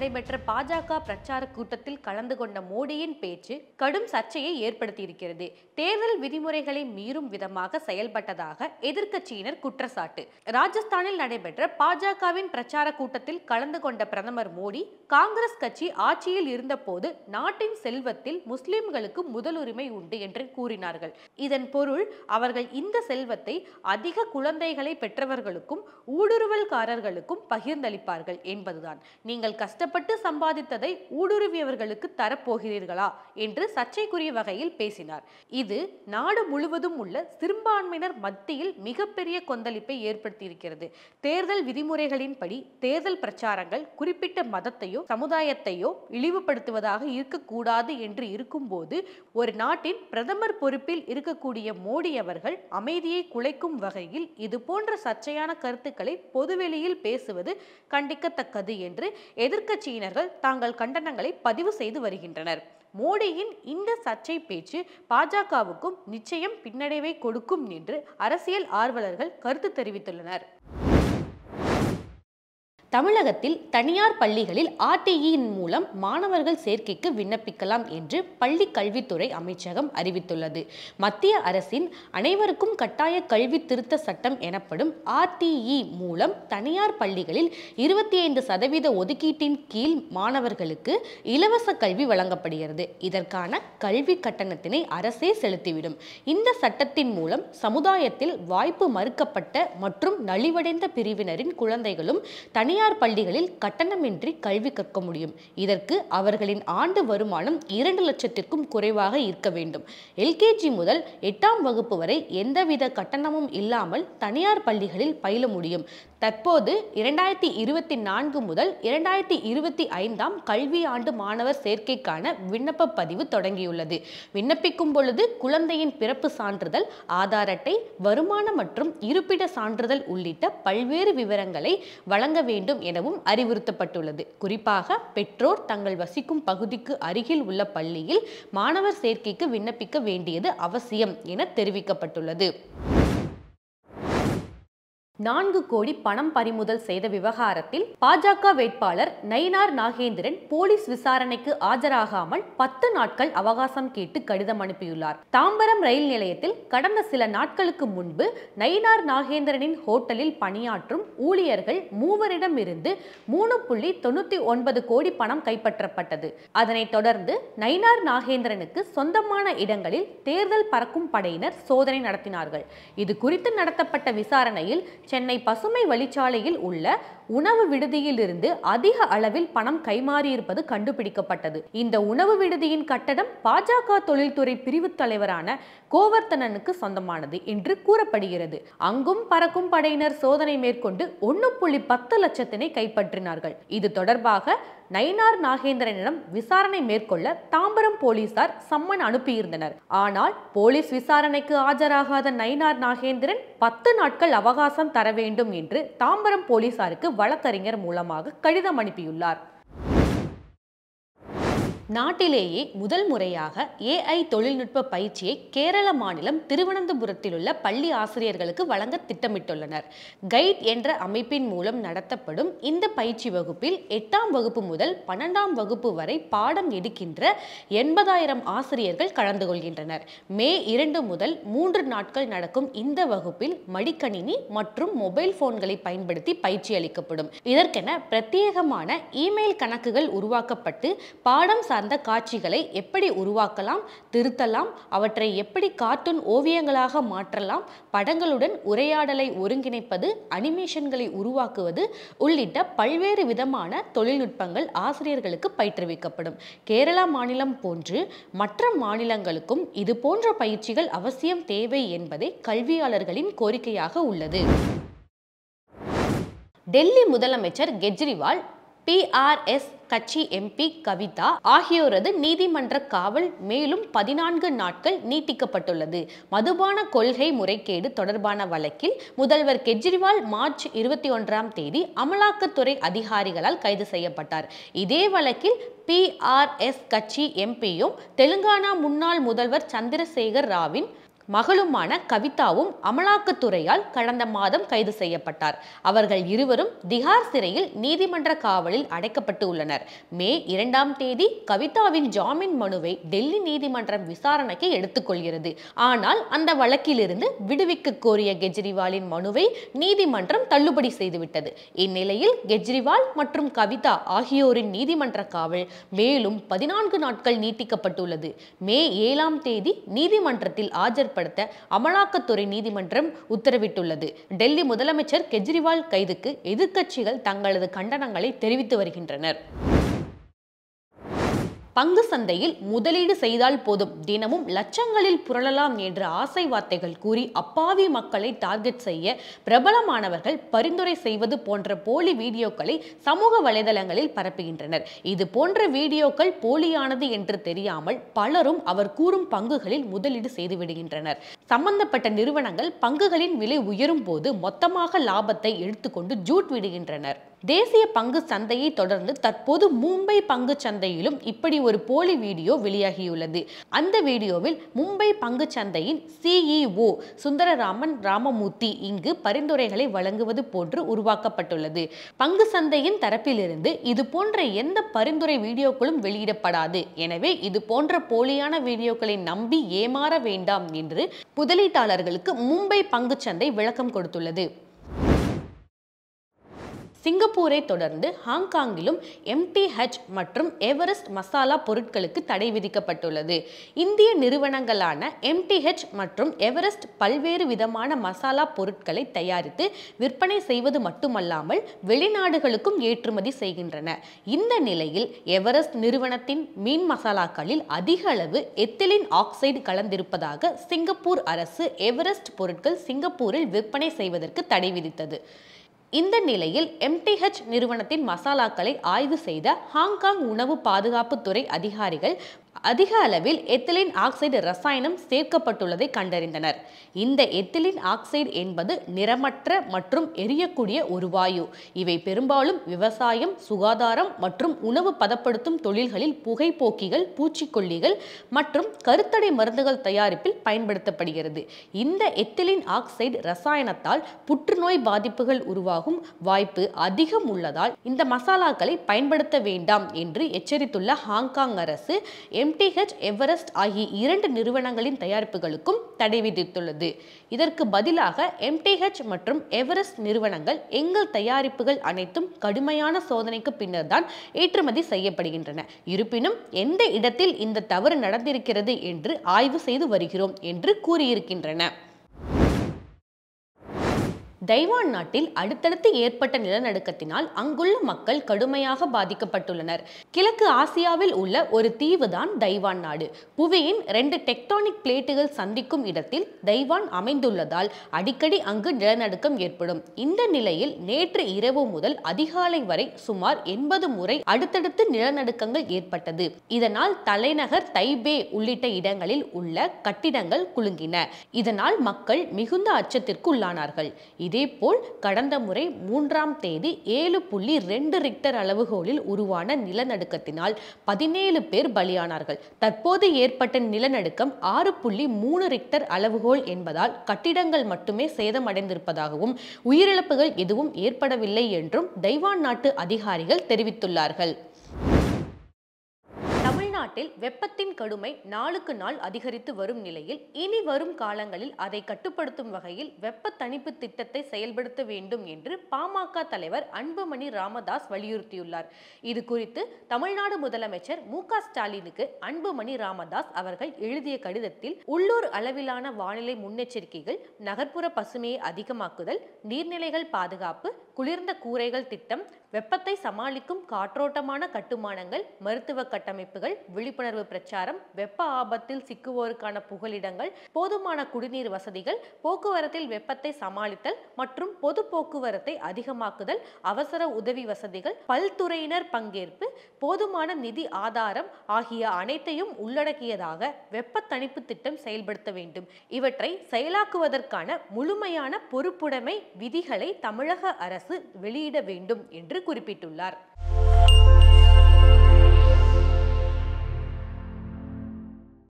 நடைபெற்ற பாஜக பிரச்சார கூட்டத்தில் கலந்து கொண்ட மோடியின் பேச்சு கடும் சர்ச்சையை ஏற்படுத்தியிருக்கிறது தேர்தல் விதிமுறைகளை மீறும் விதமாக செயல்பட்டதாக எதிர்க்கட்சியினர் குற்றச்சாட்டு ராஜஸ்தானில் நடைபெற்ற பாஜகவின் பிரச்சார கூட்டத்தில் கலந்து கொண்ட பிரதமர் மோடி காங்கிரஸ் கட்சி ஆட்சியில் இருந்தபோது நாட்டின் செல்வத்தில் முஸ்லிம்களுக்கு முதலுரிமை உண்டு என்று கூறினார்கள் இதன் பொருள் அவர்கள் இந்த செல்வத்தை அதிக குழந்தைகளை பெற்றவர்களுக்கும் ஊடுருவல்காரர்களுக்கும் பகிர்ந்தளிப்பார்கள் என்பதுதான் நீங்கள் கஷ்டப்பட்டு கஷ்டப்பட்டு சம்பாதித்ததை ஊடுருவியவர்களுக்கு தரப்போகிறீர்களா என்று சர்ச்சைக்குரிய வகையில் பேசினார் இது நாடு முழுவதும் உள்ள சிறுபான்மையினர் மத்தியில் மிகப்பெரிய கொந்தளிப்பை ஏற்படுத்தியிருக்கிறது தேர்தல் விதிமுறைகளின்படி தேர்தல் பிரச்சாரங்கள் குறிப்பிட்ட மதத்தையோ சமுதாயத்தையோ இழிவுபடுத்துவதாக இருக்கக்கூடாது என்று இருக்கும்போது ஒரு நாட்டின் பிரதமர் பொறுப்பில் இருக்கக்கூடிய மோடி அவர்கள் அமைதியை குலைக்கும் வகையில் இது போன்ற சர்ச்சையான கருத்துக்களை பொதுவெளியில் பேசுவது கண்டிக்கத்தக்கது என்று எதிர்க்க சீனர்கள் தாங்கள் கண்டனங்களை பதிவு செய்து வருகின்றனர் மோடியின் இந்த சர்ச்சை பேச்சு பாஜகவுக்கும் நிச்சயம் பின்னடைவை கொடுக்கும் என்று அரசியல் ஆர்வலர்கள் கருத்து தெரிவித்துள்ளனர் தமிழகத்தில் தனியார் பள்ளிகளில் ஆர்டிஇயின் மூலம் மாணவர்கள் சேர்க்கைக்கு விண்ணப்பிக்கலாம் என்று பள்ளி கல்வித்துறை அமைச்சகம் அறிவித்துள்ளது மத்திய அரசின் அனைவருக்கும் கட்டாய கல்வி திருத்த சட்டம் எனப்படும் ஆர்டிஇ மூலம் தனியார் பள்ளிகளில் இருபத்தி ஐந்து சதவீத ஒதுக்கீட்டின் கீழ் மாணவர்களுக்கு இலவச கல்வி வழங்கப்படுகிறது இதற்கான கல்வி கட்டணத்தினை அரசே செலுத்திவிடும் இந்த சட்டத்தின் மூலம் சமுதாயத்தில் வாய்ப்பு மறுக்கப்பட்ட மற்றும் நலிவடைந்த பிரிவினரின் குழந்தைகளும் தனியார் தனியார் பள்ளிகளில் கட்டணமின்றி கல்வி கற்க முடியும் இதற்கு அவர்களின் ஆண்டு வருமானம் இரண்டு லட்சத்திற்கும் குறைவாக இருக்க வேண்டும் எல்கேஜி முதல் எட்டாம் வகுப்பு வரை எந்தவித கட்டணமும் இல்லாமல் தனியார் பள்ளிகளில் பயில முடியும் தற்போது இரண்டாயிரத்தி இருபத்தி நான்கு முதல் இரண்டாயிரத்தி இருபத்தி ஐந்தாம் கல்வியாண்டு மாணவர் சேர்க்கைக்கான விண்ணப்ப பதிவு தொடங்கியுள்ளது விண்ணப்பிக்கும் பொழுது குழந்தையின் பிறப்பு சான்றிதழ் ஆதார் அட்டை வருமானம் மற்றும் இருப்பிட சான்றிதழ் உள்ளிட்ட பல்வேறு விவரங்களை வழங்க வேண்டும் வேண்டும் எனவும் அறிவுறுத்தப்பட்டுள்ளது குறிப்பாக பெற்றோர் தங்கள் வசிக்கும் பகுதிக்கு அருகில் உள்ள பள்ளியில் மாணவர் சேர்க்கைக்கு விண்ணப்பிக்க வேண்டியது அவசியம் என தெரிவிக்கப்பட்டுள்ளது நான்கு கோடி பணம் பறிமுதல் செய்த விவகாரத்தில் பாஜக வேட்பாளர் நயினார் நாகேந்திரன் போலீஸ் விசாரணைக்கு ஆஜராகாமல் பத்து நாட்கள் அவகாசம் கேட்டு கடிதம் அனுப்பியுள்ளார் தாம்பரம் ரயில் நிலையத்தில் கடந்த சில நாட்களுக்கு முன்பு நயினார் நாகேந்திரனின் ஹோட்டலில் பணியாற்றும் ஊழியர்கள் மூவரிடமிருந்து மூணு புள்ளி தொண்ணூத்தி ஒன்பது கோடி பணம் கைப்பற்றப்பட்டது அதனைத் தொடர்ந்து நயினார் நாகேந்திரனுக்கு சொந்தமான இடங்களில் தேர்தல் பறக்கும் படையினர் சோதனை நடத்தினார்கள் இது குறித்து நடத்தப்பட்ட விசாரணையில் சென்னை பசுமை வழிச்சாலையில் உள்ள உணவு விடுதியிலிருந்து அதிக அளவில் பணம் கைமாறியிருப்பது கண்டுபிடிக்கப்பட்டது இந்த உணவு விடுதியின் கட்டடம் பாஜக தொழில்துறை பிரிவு தலைவரான கோவர்த்தனனுக்கு சொந்தமானது என்று கூறப்படுகிறது அங்கும் பறக்கும் படையினர் சோதனை மேற்கொண்டு ஒன்று புள்ளி பத்து லட்சத்தினை கைப்பற்றினார்கள் இது தொடர்பாக நயினார் நாகேந்திரனிடம் விசாரணை மேற்கொள்ள தாம்பரம் போலீசார் சம்மன் அனுப்பியிருந்தனர் ஆனால் போலீஸ் விசாரணைக்கு ஆஜராகாத நயினார் நாகேந்திரன் பத்து நாட்கள் அவகாசம் தர வேண்டும் என்று தாம்பரம் போலீசாருக்கு வழக்கறிஞர் மூலமாக கடிதம் அனுப்பியுள்ளார் நாட்டிலேயே முதல் முறையாக ஏஐ தொழில்நுட்ப பயிற்சியை கேரள மாநிலம் திருவனந்தபுரத்தில் உள்ள பள்ளி ஆசிரியர்களுக்கு வழங்க திட்டமிட்டுள்ளனர் கைட் என்ற அமைப்பின் மூலம் நடத்தப்படும் இந்த பயிற்சி வகுப்பில் எட்டாம் வகுப்பு முதல் பன்னெண்டாம் வகுப்பு வரை பாடம் எடுக்கின்ற எண்பதாயிரம் ஆசிரியர்கள் கலந்து கொள்கின்றனர் மே இரண்டு முதல் மூன்று நாட்கள் நடக்கும் இந்த வகுப்பில் மடிக்கணினி மற்றும் மொபைல் போன்களை பயன்படுத்தி பயிற்சி அளிக்கப்படும் இதற்கென பிரத்யேகமான இமெயில் கணக்குகள் உருவாக்கப்பட்டு பாடம் அந்த காட்சிகளை எப்படி உருவாக்கலாம் திருத்தலாம் அவற்றை எப்படி கார்ட்டூன் ஓவியங்களாக மாற்றலாம் படங்களுடன் உரையாடலை ஒருங்கிணைப்பது அனிமேஷன்களை உருவாக்குவது உள்ளிட்ட பல்வேறு விதமான தொழில்நுட்பங்கள் ஆசிரியர்களுக்கு பயிற்றுவிக்கப்படும் கேரளா மாநிலம் போன்று மற்ற மாநிலங்களுக்கும் இது போன்ற பயிற்சிகள் அவசியம் தேவை என்பதே கல்வியாளர்களின் கோரிக்கையாக உள்ளது டெல்லி முதலமைச்சர் கெஜ்ரிவால் பிஆர்எஸ் கட்சி எம்பி கவிதா ஆகியோரது நீதிமன்ற காவல் மேலும் பதினான்கு நாட்கள் நீட்டிக்கப்பட்டுள்ளது மதுபான கொள்கை முறைகேடு தொடர்பான வழக்கில் முதல்வர் கெஜ்ரிவால் மார்ச் இருபத்தி ஒன்றாம் தேதி அமலாக்கத்துறை அதிகாரிகளால் கைது செய்யப்பட்டார் இதே வழக்கில் பிஆர்எஸ் கட்சி எம்பியும் தெலுங்கானா முன்னாள் முதல்வர் சந்திரசேகர் ராவின் மகளுமான கவிதாவும் அமலாக்கத்துறையால் கடந்த மாதம் கைது செய்யப்பட்டார் அவர்கள் இருவரும் திகார் சிறையில் நீதிமன்ற காவலில் அடைக்கப்பட்டு உள்ளனர் மே இரண்டாம் தேதி கவிதாவின் ஜாமீன் மனுவை டெல்லி நீதிமன்றம் விசாரணைக்கு எடுத்துக்கொள்கிறது ஆனால் அந்த வழக்கிலிருந்து விடுவிக்க கோரிய கெஜ்ரிவாலின் மனுவை நீதிமன்றம் தள்ளுபடி செய்துவிட்டது இந்நிலையில் கெஜ்ரிவால் மற்றும் கவிதா ஆகியோரின் நீதிமன்ற காவல் மேலும் பதினான்கு நாட்கள் நீட்டிக்கப்பட்டுள்ளது மே ஏழாம் தேதி நீதிமன்றத்தில் ஆஜர்படுத்த அமல்படுத்த அமலாக்கத்துறை நீதிமன்றம் உத்தரவிட்டுள்ளது டெல்லி முதலமைச்சர் கெஜ்ரிவால் கைதுக்கு எதிர்க்கட்சிகள் தங்களது கண்டனங்களை தெரிவித்து வருகின்றனர் பங்கு சந்தையில் முதலீடு செய்தால் போதும் தினமும் லட்சங்களில் புரளலாம் என்ற ஆசை வார்த்தைகள் கூறி அப்பாவி மக்களை டார்கெட் செய்ய பிரபலமானவர்கள் பரிந்துரை செய்வது போன்ற போலி வீடியோக்களை சமூக வலைதளங்களில் பரப்புகின்றனர் இது போன்ற வீடியோக்கள் போலியானது என்று தெரியாமல் பலரும் அவர் கூறும் பங்குகளில் முதலீடு செய்துவிடுகின்றனர் சம்பந்தப்பட்ட நிறுவனங்கள் பங்குகளின் விலை உயரும் போது மொத்தமாக லாபத்தை எடுத்துக்கொண்டு ஜூட் விடுகின்றனர் தேசிய பங்கு சந்தையை தொடர்ந்து தற்போது மும்பை பங்கு சந்தையிலும் இப்படி ஒரு போலி வீடியோ வெளியாகியுள்ளது அந்த வீடியோவில் மும்பை பங்கு சந்தையின் சிஇஓ e சுந்தரராமன் ராமமூர்த்தி இங்கு பரிந்துரைகளை வழங்குவது போன்று உருவாக்கப்பட்டுள்ளது பங்கு சந்தையின் தரப்பிலிருந்து இது போன்ற எந்த பரிந்துரை வீடியோக்களும் வெளியிடப்படாது எனவே இது போன்ற போலியான வீடியோக்களை நம்பி ஏமாற வேண்டாம் என்று முதலீட்டாளர்களுக்கு மும்பை பங்கு சந்தை விளக்கம் கொடுத்துள்ளது சிங்கப்பூரை தொடர்ந்து ஹாங்காங்கிலும் எம்டிஹெச் மற்றும் எவரெஸ்ட் மசாலா பொருட்களுக்கு தடை விதிக்கப்பட்டுள்ளது இந்திய நிறுவனங்களான எம்டிஹெச் மற்றும் எவரெஸ்ட் பல்வேறு விதமான மசாலா பொருட்களை தயாரித்து விற்பனை செய்வது மட்டுமல்லாமல் வெளிநாடுகளுக்கும் ஏற்றுமதி செய்கின்றன இந்த நிலையில் எவரெஸ்ட் நிறுவனத்தின் மீன் மசாலாக்களில் அதிக அளவு எத்திலின் ஆக்சைடு கலந்திருப்பதாக சிங்கப்பூர் அரசு எவரெஸ்ட் பொருட்கள் சிங்கப்பூரில் விற்பனை செய்வதற்கு தடை விதித்தது இந்த நிலையில் எம்டிஹெச் நிறுவனத்தின் மசாலாக்களை ஆய்வு செய்த ஹாங்காங் உணவு பாதுகாப்புத்துறை அதிகாரிகள் அதிக அளவில் எத்திலின் ஆக்சைடு ரசாயனம் சேர்க்கப்பட்டுள்ளதை கண்டறிந்தனர் இந்த எத்திலின் ஆக்சைடு என்பது நிறமற்ற மற்றும் எரியக்கூடிய ஒரு வாயு இவை பெரும்பாலும் விவசாயம் சுகாதாரம் மற்றும் உணவு பதப்படுத்தும் தொழில்களில் புகைப்போக்கிகள் பூச்சிக்கொல்லிகள் மற்றும் கருத்தடை மருந்துகள் தயாரிப்பில் பயன்படுத்தப்படுகிறது இந்த எத்திலின் ஆக்சைடு ரசாயனத்தால் புற்றுநோய் பாதிப்புகள் உருவாகும் வாய்ப்பு அதிகம் உள்ளதால் இந்த மசாலாக்களை பயன்படுத்த வேண்டாம் என்று எச்சரித்துள்ள ஹாங்காங் அரசு எம்டிஹெச் எவரெஸ்ட் ஆகிய இரண்டு நிறுவனங்களின் தயாரிப்புகளுக்கும் தடை விதித்துள்ளது இதற்கு பதிலாக எம்டிஹெச் மற்றும் எவரெஸ்ட் நிறுவனங்கள் எங்கள் தயாரிப்புகள் அனைத்தும் கடுமையான சோதனைக்கு பின்னர் தான் ஏற்றுமதி செய்யப்படுகின்றன இருப்பினும் எந்த இடத்தில் இந்த தவறு நடந்திருக்கிறது என்று ஆய்வு செய்து வருகிறோம் என்று கூறியிருக்கின்றன தைவான் நாட்டில் அடுத்தடுத்து ஏற்பட்ட நிலநடுக்கத்தினால் அங்குள்ள மக்கள் கடுமையாக பாதிக்கப்பட்டுள்ளனர் கிழக்கு ஆசியாவில் உள்ள ஒரு தீவு தான் தைவான் நாடு புவியின் ரெண்டு டெக்டானிக் பிளேட்டுகள் சந்திக்கும் இடத்தில் தைவான் அமைந்துள்ளதால் அடிக்கடி அங்கு நிலநடுக்கம் ஏற்படும் இந்த நிலையில் நேற்று இரவு முதல் அதிகாலை வரை சுமார் எண்பது முறை அடுத்தடுத்து நிலநடுக்கங்கள் ஏற்பட்டது இதனால் தலைநகர் தைபே உள்ளிட்ட இடங்களில் உள்ள கட்டிடங்கள் குலுங்கின இதனால் மக்கள் மிகுந்த அச்சத்திற்கு உள்ளானார்கள் இதேபோல் கடந்த முறை மூன்றாம் தேதி ஏழு புள்ளி ரெண்டு ரிக்டர் அளவுகோலில் உருவான நிலநடுக்கத்தினால் பதினேழு பேர் பலியானார்கள் தற்போது ஏற்பட்ட நிலநடுக்கம் ஆறு புள்ளி மூணு ரிக்டர் அளவுகோல் என்பதால் கட்டிடங்கள் மட்டுமே சேதமடைந்திருப்பதாகவும் உயிரிழப்புகள் எதுவும் ஏற்படவில்லை என்றும் தைவான் நாட்டு அதிகாரிகள் தெரிவித்துள்ளார்கள் தமிழ்நாட்டில் வெப்பத்தின் கடுமை நாளுக்கு நாள் அதிகரித்து வரும் நிலையில் இனி வரும் காலங்களில் அதை கட்டுப்படுத்தும் வகையில் வெப்ப தணிப்பு திட்டத்தை செயல்படுத்த வேண்டும் என்று பாமக தலைவர் அன்புமணி ராமதாஸ் வலியுறுத்தியுள்ளார் இது குறித்து தமிழ்நாடு முதலமைச்சர் மு ஸ்டாலினுக்கு அன்புமணி ராமதாஸ் அவர்கள் எழுதிய கடிதத்தில் உள்ளூர் அளவிலான வானிலை முன்னெச்சரிக்கைகள் நகர்ப்புற பசுமையை அதிகமாக்குதல் நீர்நிலைகள் பாதுகாப்பு குளிர்ந்த கூரைகள் திட்டம் வெப்பத்தை சமாளிக்கும் காற்றோட்டமான கட்டுமானங்கள் மருத்துவ கட்டமைப்புகள் விழிப்புணர்வு பிரச்சாரம் வெப்ப ஆபத்தில் சிக்குவோருக்கான புகலிடங்கள் போதுமான குடிநீர் வசதிகள் போக்குவரத்தில் வெப்பத்தை சமாளித்தல் மற்றும் பொது போக்குவரத்தை அதிகமாக்குதல் அவசர உதவி வசதிகள் பல்துறையினர் பங்கேற்பு போதுமான நிதி ஆதாரம் ஆகிய அனைத்தையும் உள்ளடக்கியதாக வெப்ப தணிப்பு திட்டம் செயல்படுத்த வேண்டும் இவற்றை செயலாக்குவதற்கான முழுமையான பொறுப்புடைமை விதிகளை தமிழக அரசு அரசு வெளியிட வேண்டும் என்று குறிப்பிட்டுள்ளார்